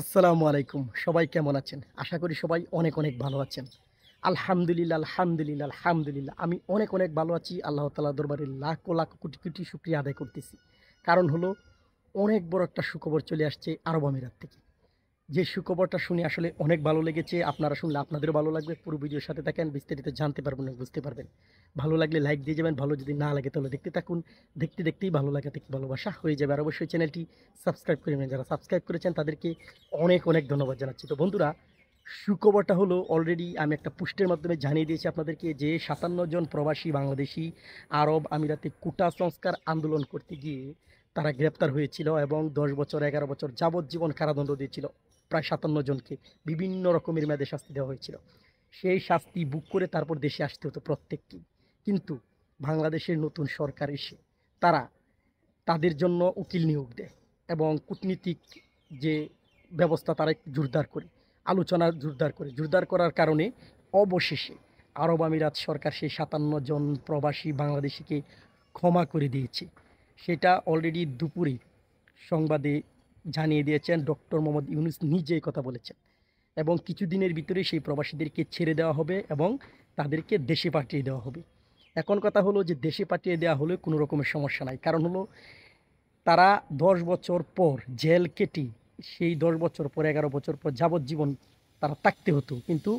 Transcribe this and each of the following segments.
আসসালামু আলাইকুম সবাই কেমন আছেন আশা করি সবাই অনেক অনেক ভালো আছেন আলহামদুলিল্লাহ আলহামদুলিল্লাহ আলহামদুলিল্লাহ আমি অনেক অনেক ভালো আছি আল্লাহ তালা দরবারের লাখ লাখ কোটি কোটি শুক্রিয়া আদায় করতেছি কারণ হলো অনেক বড় একটা সুখবর চলে আসছে আরব আমিরাত থেকে যে সুখবরটা শুনে আসলে অনেক ভালো লেগেছে আপনারা শুনলে আপনাদেরও ভালো লাগবে পুরো ভিডিওর সাথে থাকেন বিস্তারিত জানতে পারবেন বুঝতে পারবেন ভালো লাগলে লাইক দিয়ে যাবেন ভালো যদি না লাগে তাহলে দেখতে থাকুন দেখতে দেখতেই ভালো লাগে থেকে ভালোবাসা হয়ে যাবে আর অবশ্যই চ্যানেলটি সাবস্ক্রাইব করে নেবেন যারা সাবস্ক্রাইব করেছেন তাদেরকে অনেক অনেক ধন্যবাদ জানাচ্ছি তো বন্ধুরা সুখবরটা হলো অলরেডি আমি একটা পুষ্টের মাধ্যমে জানিয়ে দিয়েছি আপনাদেরকে যে সাতান্ন জন প্রবাসী বাংলাদেশি আরব আমিরাতে কুটা সংস্কার আন্দোলন করতে গিয়ে তারা গ্রেপ্তার হয়েছিল এবং দশ বছর এগারো বছর যাবজ্জীবন কারাদণ্ড দিয়েছিল প্রায় সাতান্ন জনকে বিভিন্ন রকমের মেয়াদে শাস্তি দেওয়া হয়েছিল সেই শাস্তি বুক করে তারপর দেশে আসতে হতো প্রত্যেককেই কিন্তু বাংলাদেশের নতুন সরকার এসে তারা তাদের জন্য উকিল নিয়োগ দেয় এবং কূটনীতিক যে ব্যবস্থা তারা জোরদার করে আলোচনা জোরদার করে জোরদার করার কারণে অবশেষে আরব আমিরাত সরকার সেই সাতান্ন জন প্রবাসী বাংলাদেশিকে ক্ষমা করে দিয়েছে সেটা অলরেডি দুপুরে সংবাদে জানিয়ে দিয়েছেন ডক্টর মোহাম্মদ ইউনুস নিজেই কথা বলেছেন এবং কিছুদিনের ভিতরে সেই প্রবাসীদেরকে ছেড়ে দেওয়া হবে এবং তাদেরকে দেশে পাঠিয়ে দেওয়া হবে এখন কথা হলো যে দেশে পাঠিয়ে দেওয়া হলে কোনো রকমের সমস্যা নাই কারণ হলো তারা দশ বছর পর জেল কেটে সেই দশ বছর পর এগারো বছর পর যাবজ্জীবন তারা থাকতে হতো কিন্তু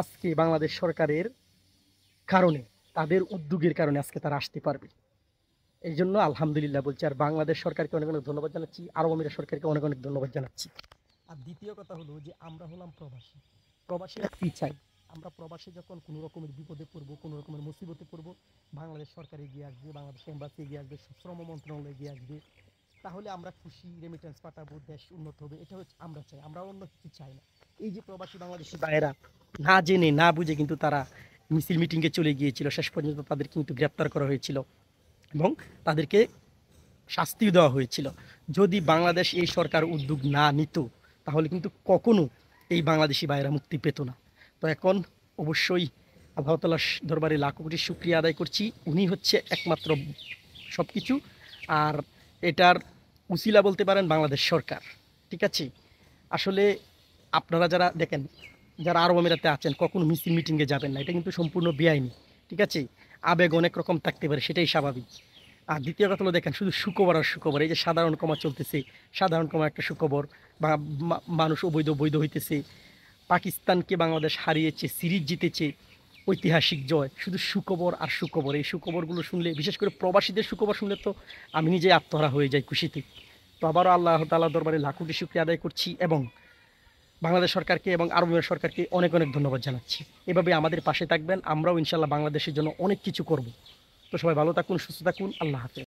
আজকে বাংলাদেশ সরকারের কারণে তাদের উদ্যোগের কারণে আজকে তারা আসতে পারবে এই জন্য আলহামদুলিল্লাহ বলছি আর বাংলাদেশ সরকারকে অনেক অনেক ধন্যবাদ জানাচ্ছি আরব আমিরা সরকারকে অনেক অনেক ধন্যবাদ জানাচ্ছি আর দ্বিতীয় কথা হলো যে আমরা হলাম প্রবাসী প্রবাসীরা কী চাই আমরা প্রবাসে যখন কোনো রকমের বিপদে পড়বো কোনো রকমের মুসিবতে পড়বো বাংলাদেশ সরকার এগিয়ে আসবে বাংলাদেশ এম্বাসি এগিয়ে আসবে শ্রম মন্ত্রণালয় এগিয়ে আসবে তাহলে আমরা খুশি রেমিটেন্স পাঠাবো দেশ উন্নত হবে এটা হচ্ছে আমরা চাই আমরা অন্য কিছু চাই না এই যে প্রবাসী বাংলাদেশি বাইরা না জেনে না বুঝে কিন্তু তারা মিছিল মিটিংয়ে চলে গিয়েছিল শেষ পর্যন্ত তাদের কিন্তু গ্রেপ্তার করা হয়েছিল এবং তাদেরকে শাস্তিও দেওয়া হয়েছিল যদি বাংলাদেশ এই সরকার উদ্যোগ না নিত তাহলে কিন্তু কখনো এই বাংলাদেশি বাইরা মুক্তি পেত না তো এখন অবশ্যই আবহাওয়াতলার দরবারে লাখো কোটি সুক্রিয়া আদায় করছি উনি হচ্ছে একমাত্র সব কিছু আর এটার উচিলা বলতে পারেন বাংলাদেশ সরকার ঠিক আছে আসলে আপনারা যারা দেখেন যারা আরব আমিরাতে আছেন কখনো মিছিল মিটিংয়ে যাবেন না এটা কিন্তু সম্পূর্ণ বেআইনি ঠিক আছে আবেগ অনেক রকম থাকতে পারে সেটাই স্বাভাবিক আর দ্বিতীয় কথা হলো দেখেন শুধু সুখবর আর সুখবর এই যে সাধারণ কমা চলতেছে সাধারণ কমা একটা সুখবর বা মানুষ অবৈধ বৈধ হইতেছে পাকিস্তানকে বাংলাদেশ হারিয়েছে সিরিজ জিতেছে ঐতিহাসিক জয় শুধু সুখবর আর সুখবর এই সুখবরগুলো শুনলে বিশেষ করে প্রবাসীদের সুখবর শুনলে তো আমি নিজেই আত্মহারা হয়ে যাই খুশিতে তো আবারও আল্লাহ তাল্লাহ দরবারে লাখুটি শুক্রিয়া আদায় করছি এবং বাংলাদেশ সরকারকে এবং আরবের সরকারকে অনেক অনেক ধন্যবাদ জানাচ্ছি এভাবে আমাদের পাশে থাকবেন আমরাও ইনশাল্লাহ বাংলাদেশের জন্য অনেক কিছু করব তো সবাই ভালো থাকুন সুস্থ থাকুন আল্লাহ হাফেজ